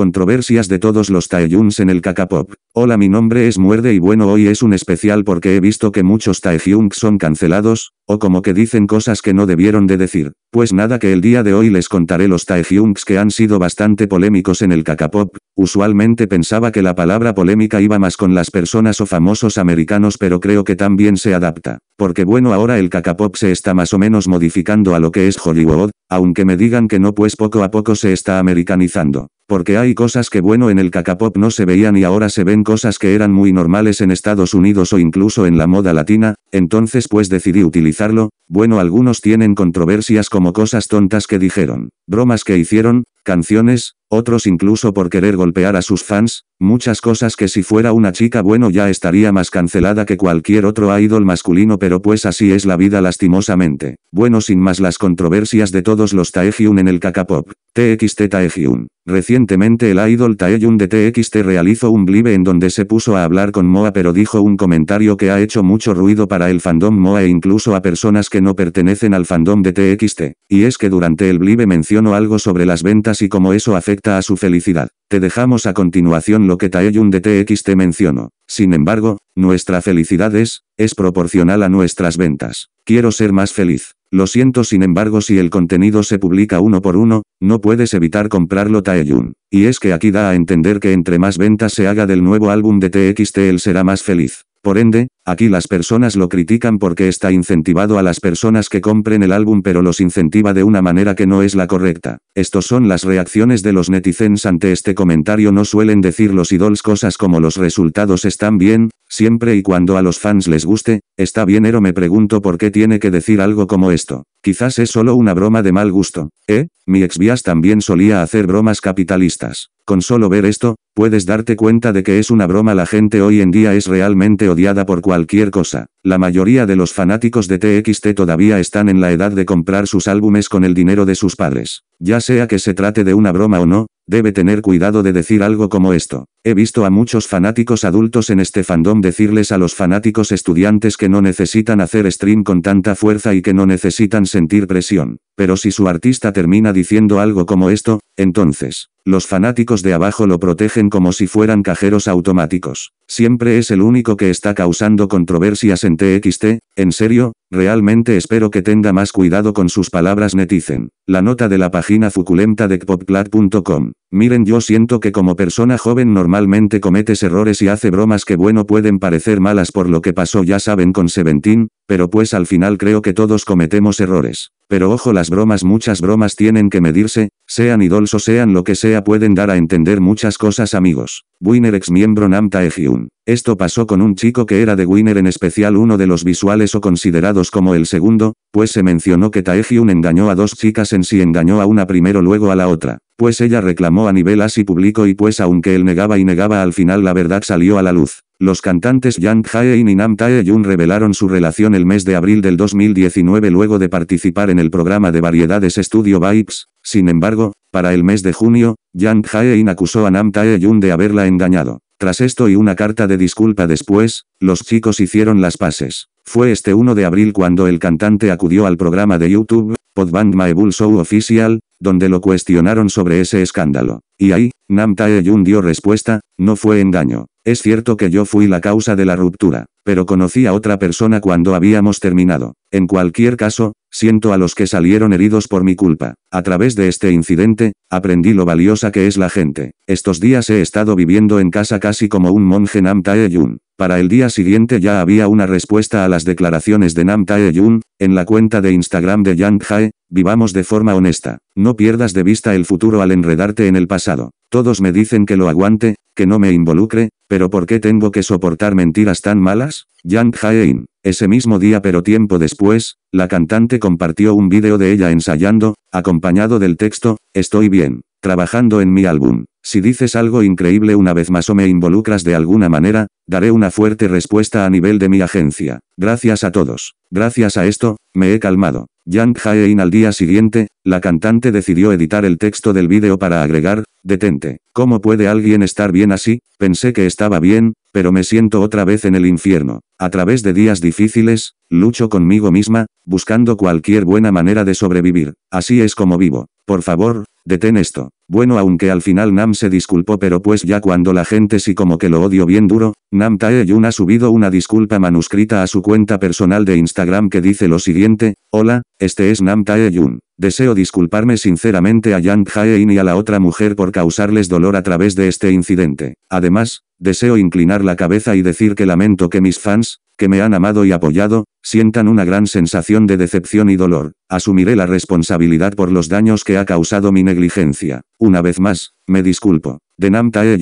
controversias de todos los Taehyuns en el Kakapop. Hola mi nombre es Muerde y bueno hoy es un especial porque he visto que muchos Taehyung son cancelados, o como que dicen cosas que no debieron de decir. Pues nada que el día de hoy les contaré los Taehyungs que han sido bastante polémicos en el Kakapop, Usualmente pensaba que la palabra polémica iba más con las personas o famosos americanos pero creo que también se adapta, porque bueno ahora el cacapop se está más o menos modificando a lo que es Hollywood, aunque me digan que no pues poco a poco se está americanizando, porque hay cosas que bueno en el cacapop no se veían y ahora se ven cosas que eran muy normales en Estados Unidos o incluso en la moda latina, entonces pues decidí utilizarlo, bueno algunos tienen controversias como cosas tontas que dijeron, bromas que hicieron, canciones, otros incluso por querer golpear a sus fans, Muchas cosas que si fuera una chica bueno ya estaría más cancelada que cualquier otro idol masculino pero pues así es la vida lastimosamente. Bueno sin más las controversias de todos los Taehyun en el Kakapop. TXT Taehyun. Recientemente el idol Taehyun de TXT realizó un blive en donde se puso a hablar con Moa pero dijo un comentario que ha hecho mucho ruido para el fandom Moa e incluso a personas que no pertenecen al fandom de TXT. Y es que durante el blive mencionó algo sobre las ventas y cómo eso afecta a su felicidad. Te dejamos a continuación lo que Taeyun de TXT mencionó. Sin embargo, nuestra felicidad es, es proporcional a nuestras ventas. Quiero ser más feliz. Lo siento sin embargo si el contenido se publica uno por uno, no puedes evitar comprarlo Taeyun. Y es que aquí da a entender que entre más ventas se haga del nuevo álbum de TXT él será más feliz. Por ende, aquí las personas lo critican porque está incentivado a las personas que compren el álbum pero los incentiva de una manera que no es la correcta. Estos son las reacciones de los netizens ante este comentario no suelen decir los idols cosas como los resultados están bien, siempre y cuando a los fans les guste, está bien pero me pregunto por qué tiene que decir algo como esto. Quizás es solo una broma de mal gusto. ¿Eh? Mi exvias también solía hacer bromas capitalistas. Con solo ver esto, puedes darte cuenta de que es una broma. La gente hoy en día es realmente odiada por cualquier cosa. La mayoría de los fanáticos de TXT todavía están en la edad de comprar sus álbumes con el dinero de sus padres. Ya sea que se trate de una broma o no, Debe tener cuidado de decir algo como esto. He visto a muchos fanáticos adultos en este fandom decirles a los fanáticos estudiantes que no necesitan hacer stream con tanta fuerza y que no necesitan sentir presión. Pero si su artista termina diciendo algo como esto, entonces, los fanáticos de abajo lo protegen como si fueran cajeros automáticos. Siempre es el único que está causando controversias en TXT, en serio, realmente espero que tenga más cuidado con sus palabras netizen. La nota de la página suculenta de popclat.com. Miren yo siento que como persona joven normalmente cometes errores y hace bromas que bueno pueden parecer malas por lo que pasó ya saben con Seventeen, pero pues al final creo que todos cometemos errores. Pero ojo las bromas muchas bromas tienen que medirse, sean idols o sean lo que sea pueden dar a entender muchas cosas amigos. Winner ex miembro Nam Taehyun. Esto pasó con un chico que era de Winner en especial uno de los visuales o considerados como el segundo, pues se mencionó que Taehyun engañó a dos chicas en sí engañó a una primero luego a la otra. Pues ella reclamó a nivel así público y pues aunque él negaba y negaba al final la verdad salió a la luz. Los cantantes Yang In y Nam tae revelaron su relación el mes de abril del 2019 luego de participar en el programa de variedades Studio Vibes. Sin embargo, para el mes de junio, Yang Hae in acusó a Nam tae de haberla engañado. Tras esto y una carta de disculpa después, los chicos hicieron las paces. Fue este 1 de abril cuando el cantante acudió al programa de YouTube, Podband Bull Show Official, donde lo cuestionaron sobre ese escándalo. Y ahí, Nam tae dio respuesta, no fue engaño. Es cierto que yo fui la causa de la ruptura, pero conocí a otra persona cuando habíamos terminado. En cualquier caso, siento a los que salieron heridos por mi culpa. A través de este incidente, aprendí lo valiosa que es la gente. Estos días he estado viviendo en casa casi como un monje Nam tae Para el día siguiente ya había una respuesta a las declaraciones de Nam tae en la cuenta de Instagram de Yang Jae, Vivamos de forma honesta. No pierdas de vista el futuro al enredarte en el pasado. Todos me dicen que lo aguante, que no me involucre, pero ¿por qué tengo que soportar mentiras tan malas? Yang Haein. Ese mismo día pero tiempo después, la cantante compartió un vídeo de ella ensayando, acompañado del texto, Estoy bien, trabajando en mi álbum. Si dices algo increíble una vez más o me involucras de alguna manera, daré una fuerte respuesta a nivel de mi agencia. Gracias a todos. Gracias a esto, me he calmado. Yang Haein, al día siguiente, la cantante decidió editar el texto del vídeo para agregar, detente, ¿cómo puede alguien estar bien así? Pensé que estaba bien, pero me siento otra vez en el infierno. A través de días difíciles, lucho conmigo misma, buscando cualquier buena manera de sobrevivir. Así es como vivo. Por favor, Detén esto. Bueno aunque al final Nam se disculpó pero pues ya cuando la gente sí como que lo odio bien duro, Nam Taeyun ha subido una disculpa manuscrita a su cuenta personal de Instagram que dice lo siguiente, Hola, este es Nam Taeyun. Deseo disculparme sinceramente a Yang jae y a la otra mujer por causarles dolor a través de este incidente. Además, Deseo inclinar la cabeza y decir que lamento que mis fans, que me han amado y apoyado, sientan una gran sensación de decepción y dolor. Asumiré la responsabilidad por los daños que ha causado mi negligencia. Una vez más, me disculpo de Nam tae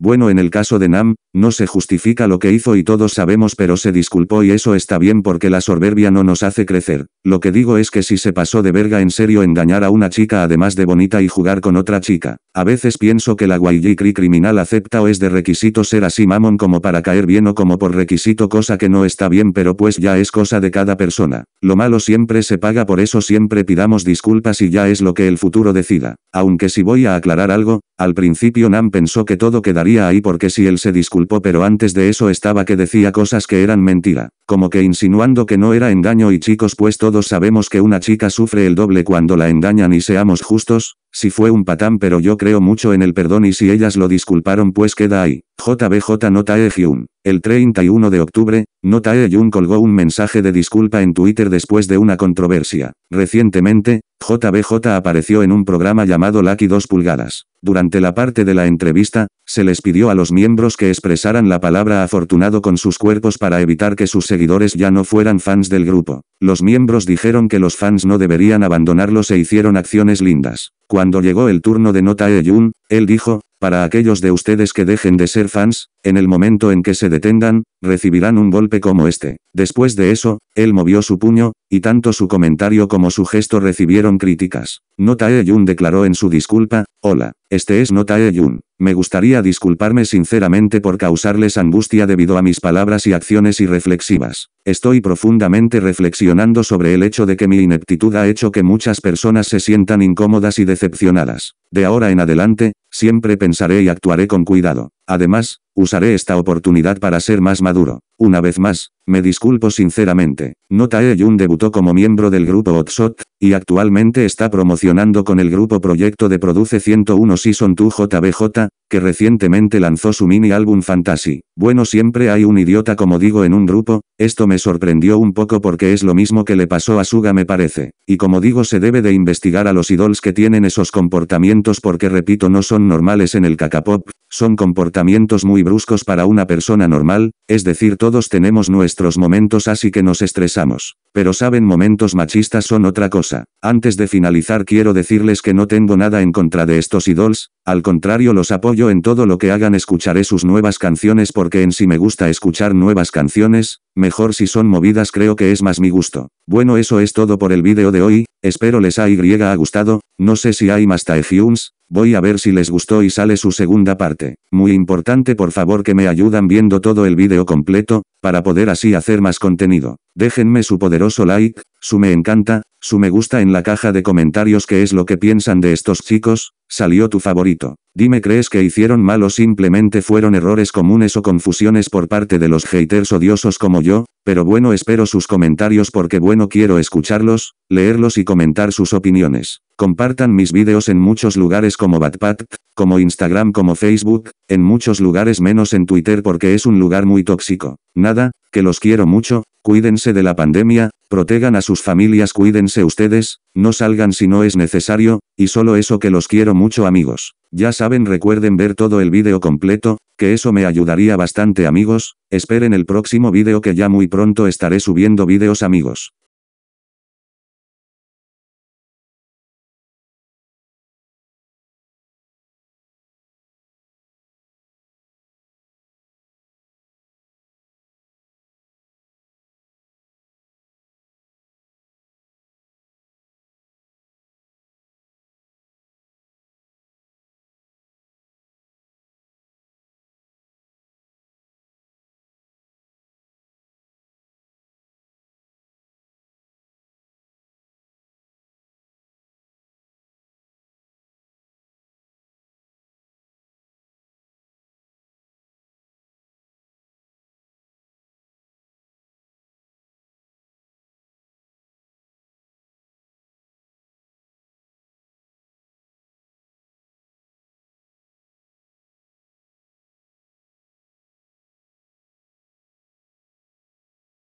Bueno en el caso de Nam, no se justifica lo que hizo y todos sabemos pero se disculpó y eso está bien porque la soberbia no nos hace crecer. Lo que digo es que si se pasó de verga en serio engañar a una chica además de bonita y jugar con otra chica. A veces pienso que la CRI criminal acepta o es de requisito ser así mamón como para caer bien o como por requisito cosa que no está bien pero pues ya es cosa de cada persona. Lo malo siempre se paga por eso siempre pidamos disculpas y ya es lo que el futuro decida. Aunque si voy a aclarar algo, al principio Nam pensó que todo quedaría ahí porque si él se disculpó pero antes de eso estaba que decía cosas que eran mentira. Como que insinuando que no era engaño y chicos pues todos sabemos que una chica sufre el doble cuando la engañan y seamos justos, si fue un patán pero yo creo mucho en el perdón y si ellas lo disculparon pues queda ahí. JBJ Notae Hyun. El 31 de octubre, Notae Hyun colgó un mensaje de disculpa en Twitter después de una controversia. Recientemente, JBJ apareció en un programa llamado Lucky 2 pulgadas. Durante la parte de la entrevista, se les pidió a los miembros que expresaran la palabra afortunado con sus cuerpos para evitar que sus seguidores ya no fueran fans del grupo. Los miembros dijeron que los fans no deberían abandonarlos e hicieron acciones lindas. Cuando llegó el turno de Nota Jun, él dijo, para aquellos de ustedes que dejen de ser fans, en el momento en que se detendan, recibirán un golpe como este. Después de eso, él movió su puño, y tanto su comentario como su gesto recibieron críticas. Nota Jun declaró en su disculpa, hola. Este es Nota Jun. E Me gustaría disculparme sinceramente por causarles angustia debido a mis palabras y acciones irreflexivas. Estoy profundamente reflexionando sobre el hecho de que mi ineptitud ha hecho que muchas personas se sientan incómodas y decepcionadas. De ahora en adelante, siempre pensaré y actuaré con cuidado. Además, usaré esta oportunidad para ser más maduro. Una vez más, me disculpo sinceramente. Nota e debutó como miembro del grupo Otsot, y actualmente está promocionando con el grupo proyecto de Produce 101 Season 2 JBJ, que recientemente lanzó su mini álbum Fantasy. Bueno, siempre hay un idiota como digo en un grupo, esto me sorprendió un poco porque es lo mismo que le pasó a Suga me parece. Y como digo se debe de investigar a los idols que tienen esos comportamientos porque repito no son normales en el cacapop, son comportamientos muy bruscos para una persona normal, es decir todos tenemos nuestros momentos así que nos estresamos. Pero saben momentos machistas son otra cosa. Antes de finalizar quiero decirles que no tengo nada en contra de estos idols, al contrario los apoyo en todo lo que hagan escucharé sus nuevas canciones porque en sí me gusta escuchar nuevas canciones, mejor si son movidas creo que es más mi gusto. Bueno eso es todo por el vídeo de hoy, espero les haya gustado, no sé si hay más fumes Voy a ver si les gustó y sale su segunda parte. Muy importante por favor que me ayudan viendo todo el video completo, para poder así hacer más contenido. Déjenme su poderoso like, su me encanta, su me gusta en la caja de comentarios que es lo que piensan de estos chicos, salió tu favorito. Dime crees que hicieron mal o simplemente fueron errores comunes o confusiones por parte de los haters odiosos como yo, pero bueno espero sus comentarios porque bueno quiero escucharlos, leerlos y comentar sus opiniones. Compartan mis vídeos en muchos lugares como Batpat, como Instagram como Facebook, en muchos lugares menos en Twitter porque es un lugar muy tóxico. Nada, que los quiero mucho, cuídense de la pandemia, protegan a sus familias, cuídense ustedes, no salgan si no es necesario, y solo eso que los quiero mucho amigos. Ya saben recuerden ver todo el vídeo completo, que eso me ayudaría bastante amigos, esperen el próximo vídeo que ya muy pronto estaré subiendo vídeos amigos.